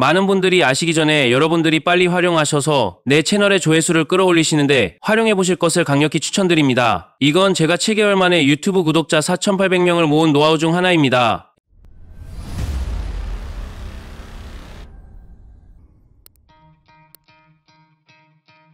많은 분들이 아시기 전에 여러분들이 빨리 활용하셔서 내 채널의 조회수를 끌어올리시는데 활용해 보실 것을 강력히 추천드립니다. 이건 제가 7개월 만에 유튜브 구독자 4,800명을 모은 노하우 중 하나입니다.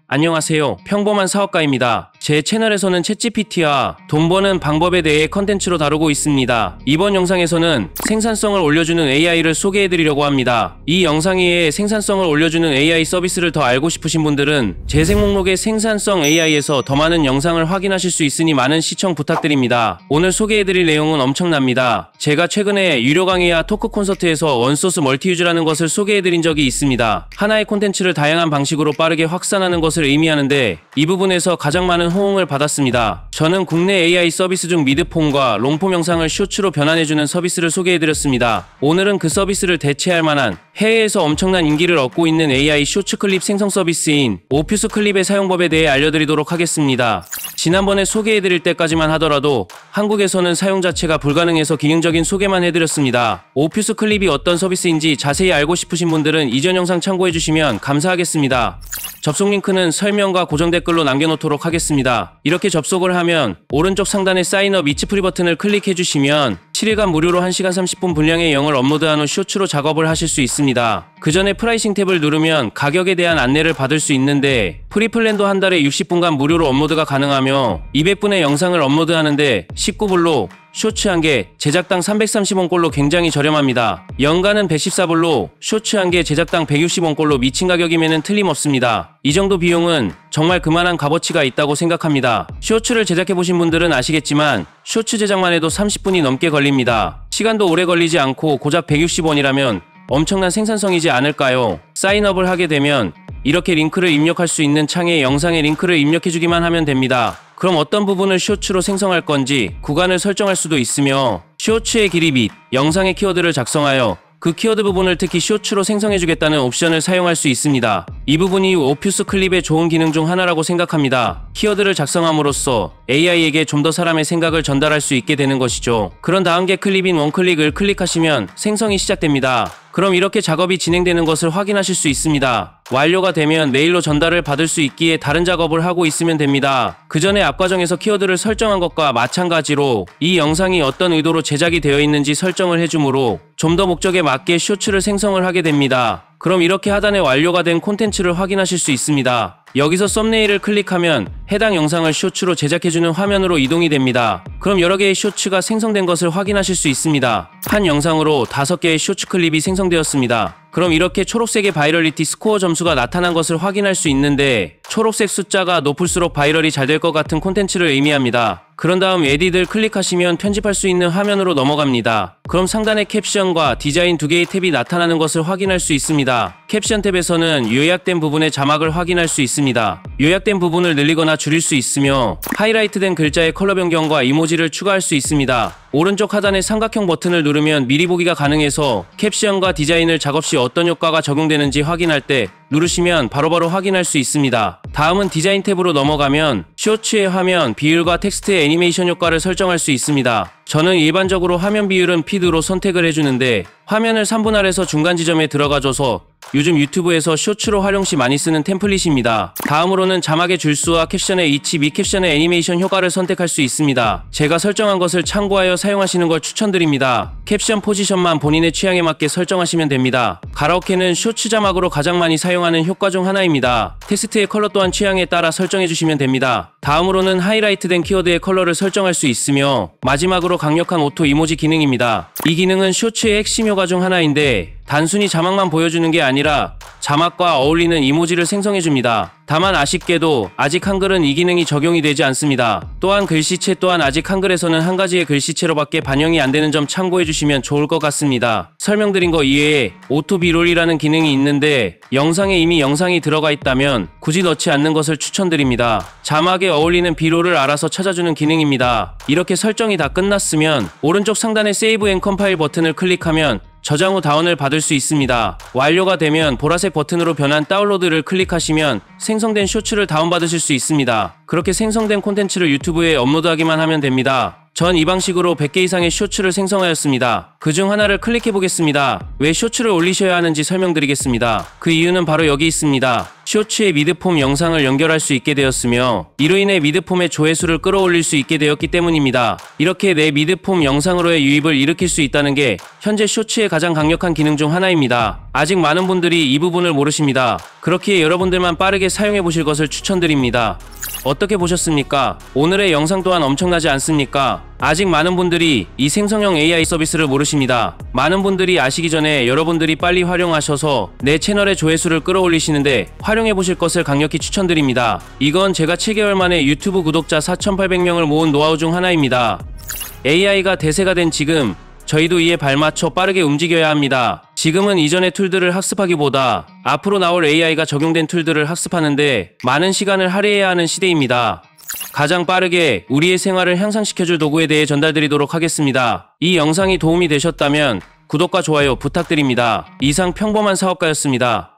안녕하세요. 평범한 사업가입니다. 제 채널에서는 챗GPT와 돈 버는 방법에 대해 컨텐츠로 다루고 있습니다. 이번 영상에서는 생산성을 올려주는 AI를 소개해드리려고 합니다. 이 영상 위에 생산성을 올려주는 AI 서비스를 더 알고 싶으신 분들은 재생 목록의 생산성 AI에서 더 많은 영상을 확인하실 수 있으니 많은 시청 부탁드립니다. 오늘 소개해드릴 내용은 엄청납니다. 제가 최근에 유료 강의와 토크 콘서트에서 원소스 멀티유즈라는 것을 소개해드린 적이 있습니다. 하나의 콘텐츠를 다양한 방식으로 빠르게 확산하는 것을 의미하는데 이 부분에서 가장 많은 호응을 받았습니다. 저는 국내 AI 서비스 중 미드폼과 롱폼 영상을 쇼츠로 변환해주는 서비스를 소개해드렸습니다. 오늘은 그 서비스를 대체할 만한 해외에서 엄청난 인기를 얻고 있는 AI 쇼츠 클립 생성 서비스인 오퓨스 클립의 사용법에 대해 알려드리도록 하겠습니다. 지난번에 소개해드릴 때까지만 하더라도 한국에서는 사용 자체가 불가능해서 기능적인 소개만 해드렸습니다. 오피스 클립이 어떤 서비스인지 자세히 알고 싶으신 분들은 이전 영상 참고해주시면 감사하겠습니다. 접속 링크는 설명과 고정 댓글로 남겨놓도록 하겠습니다. 이렇게 접속을 하면 오른쪽 상단의 사인업 이치프리 버튼을 클릭해주시면 7일간 무료로 1시간 30분 분량의 영을 업로드한 후 쇼츠로 작업을 하실 수 있습니다. 그 전에 프라이싱 탭을 누르면 가격에 대한 안내를 받을 수 있는데 프리플랜도 한 달에 60분간 무료로 업로드가 가능하며 200분의 영상을 업로드하는데 19불로 쇼츠 한 개 제작당 330원꼴로 굉장히 저렴합니다. 연가는 114불로 쇼츠 한 개 제작당 160원꼴로 미친 가격이면 틀림없습니다. 이 정도 비용은 정말 그만한 값어치가 있다고 생각합니다. 쇼츠를 제작해보신 분들은 아시겠지만 쇼츠 제작만 해도 30분이 넘게 걸립니다. 시간도 오래 걸리지 않고 고작 160원이라면 엄청난 생산성이지 않을까요? 사인업을 하게 되면 이렇게 링크를 입력할 수 있는 창에 영상의 링크를 입력해주기만 하면 됩니다. 그럼 어떤 부분을 쇼츠로 생성할 건지 구간을 설정할 수도 있으며 쇼츠의 길이 및 영상의 키워드를 작성하여 그 키워드 부분을 특히 쇼츠로 생성해주겠다는 옵션을 사용할 수 있습니다. 이 부분이 오퓨스 클립의 좋은 기능 중 하나라고 생각합니다. 키워드를 작성함으로써 AI에게 좀 더 사람의 생각을 전달할 수 있게 되는 것이죠. 그런 다음 게 클립인 원클릭을 클릭하시면 생성이 시작됩니다. 그럼 이렇게 작업이 진행되는 것을 확인하실 수 있습니다. 완료가 되면 메일로 전달을 받을 수 있기에 다른 작업을 하고 있으면 됩니다. 그 전에 앞 과정에서 키워드를 설정한 것과 마찬가지로 이 영상이 어떤 의도로 제작이 되어 있는지 설정을 해주므로 좀 더 목적에 맞게 쇼츠를 생성을 하게 됩니다. 그럼 이렇게 하단에 완료가 된 콘텐츠를 확인하실 수 있습니다. 여기서 썸네일을 클릭하면 해당 영상을 쇼츠로 제작해주는 화면으로 이동이 됩니다. 그럼 여러 개의 쇼츠가 생성된 것을 확인하실 수 있습니다. 한 영상으로 5개의 쇼츠 클립이 생성되었습니다. 그럼 이렇게 초록색의 바이럴리티 스코어 점수가 나타난 것을 확인할 수 있는데 초록색 숫자가 높을수록 바이럴이 잘 될 것 같은 콘텐츠를 의미합니다. 그런 다음 에디들 클릭하시면 편집할 수 있는 화면으로 넘어갑니다. 그럼 상단에 캡션과 디자인 두 개의 탭이 나타나는 것을 확인할 수 있습니다. 캡션 탭에서는 요약된 부분의 자막을 확인할 수 있습니다. 요약된 부분을 늘리거나 줄일 수 있으며 하이라이트된 글자의 컬러 변경과 이모지를 추가할 수 있습니다. 오른쪽 하단의 삼각형 버튼을 누르면 미리 보기가 가능해서 캡션과 디자인을 작업 시 어떤 효과가 적용되는지 확인할 때 누르시면 바로바로 바로 확인할 수 있습니다. 다음은 디자인 탭으로 넘어가면 쇼츠의 화면 비율과 텍스트의 애니메이션 효과를 설정할 수 있습니다. 저는 일반적으로 화면 비율은 피드로 선택을 해주는데 화면을 3분 아래서 중간 지점에 들어가줘서 요즘 유튜브에서 쇼츠로 활용시 많이 쓰는 템플릿입니다. 다음으로는 자막의 줄수와 캡션의 위치 및 캡션의 애니메이션 효과를 선택할 수 있습니다. 제가 설정한 것을 참고하여 사용하시는 걸 추천드립니다. 캡션 포지션만 본인의 취향에 맞게 설정하시면 됩니다. 가라오케는 쇼츠 자막으로 가장 많이 사용하는 효과 중 하나입니다. 테스트의 컬러 또한 취향에 따라 설정해주시면 됩니다. 다음으로는 하이라이트된 키워드의 컬러를 설정할 수 있으며 마지막으로 강력한 오토 이모지 기능입니다. 이 기능은 쇼츠의 핵심 효과 중 하나인데 단순히 자막만 보여주는 게 아니라 자막과 어울리는 이모지를 생성해줍니다. 다만 아쉽게도 아직 한글은 이 기능이 적용이 되지 않습니다. 또한 글씨체 또한 아직 한글에서는 한 가지의 글씨체로밖에 반영이 안 되는 점 참고해주시면 좋을 것 같습니다. 설명드린 거 이외에 오토비롤이라는 기능이 있는데 영상에 이미 영상이 들어가 있다면 굳이 넣지 않는 것을 추천드립니다. 자막에 어울리는 비롤을 알아서 찾아주는 기능입니다. 이렇게 설정이 다 끝났으면 오른쪽 상단의 세이브 앤 컴파일 버튼을 클릭하면 저장 후 다운을 받을 수 있습니다. 완료가 되면 보라색 버튼으로 변한 다운로드를 클릭하시면 생성된 쇼츠를 다운받으실 수 있습니다. 그렇게 생성된 콘텐츠를 유튜브에 업로드하기만 하면 됩니다. 전 이 방식으로 100개 이상의 쇼츠를 생성하였습니다. 그 중 하나를 클릭해 보겠습니다. 왜 쇼츠를 올리셔야 하는지 설명드리겠습니다. 그 이유는 바로 여기 있습니다. 쇼츠의 미드폼 영상을 연결할 수 있게 되었으며 이로 인해 미드폼의 조회수를 끌어올릴 수 있게 되었기 때문입니다. 이렇게 내 미드폼 영상으로의 유입을 일으킬 수 있다는 게 현재 쇼츠의 가장 강력한 기능 중 하나입니다. 아직 많은 분들이 이 부분을 모르십니다. 그렇기에 여러분들만 빠르게 사용해 보실 것을 추천드립니다. 어떻게 보셨습니까? 오늘의 영상 또한 엄청나지 않습니까? 아직 많은 분들이 이 생성형 AI 서비스를 모르십니다. 많은 분들이 아시기 전에 여러분들이 빨리 활용하셔서 내 채널의 조회수를 끌어올리시는데 활용해 보실 것을 강력히 추천드립니다. 이건 제가 7개월 만에 유튜브 구독자 4,800명을 모은 노하우 중 하나입니다. AI가 대세가 된 지금 저희도 이에 발맞춰 빠르게 움직여야 합니다. 지금은 이전의 툴들을 학습하기보다 앞으로 나올 AI가 적용된 툴들을 학습하는데 많은 시간을 할애해야 하는 시대입니다. 가장 빠르게 우리의 생활을 향상시켜줄 도구에 대해 전달드리도록 하겠습니다. 이 영상이 도움이 되셨다면 구독과 좋아요 부탁드립니다. 이상 평범한 사업가였습니다.